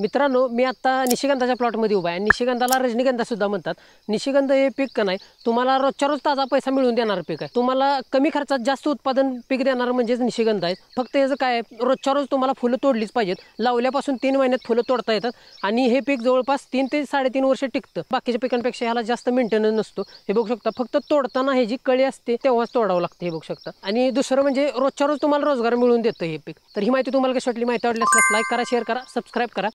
मित्रांनो मी आत्ता निशिगंधाच्या प्लॉटमध्ये उभा आहे निशिगंधाला रजनीगंधा सुद्धा म्हणतात निशिगंध हे पीक का नाही तुम्हाला रोजच्या रोज ताजा पैसा मिळून देणारं पीक आहे तुम्हाला कमी खर्चात जास्त उत्पादन पीक देणारं म्हणजेच निशिगंध आहे फक्त याचं काय रोजच्या रोज तुम्हाला फुलं तोडलीच पाहिजेत लावल्यापासून तीन महिन्यात फुलं तोडता येतात आणि हे पीक जवळपास तीन ते साडेतीन वर्ष टिकतं बाकीच्या पिकांपेक्षा ह्याला जास्त मेंटेनन्स नसतो हे बघू शकता फक्त तोडताना हे जी कळी असते तेव्हाच तोडावं लागतं हे बघू शकता आणि दुसरं म्हणजे रोजच्या रोज तुम्हाला रोजगार मिळून देतं हे पीक तर ही माहिती तुम्हाला कशी वाटली माहिती आवडल्यास लाईक करा शेअर करा सबस्क्राईब करा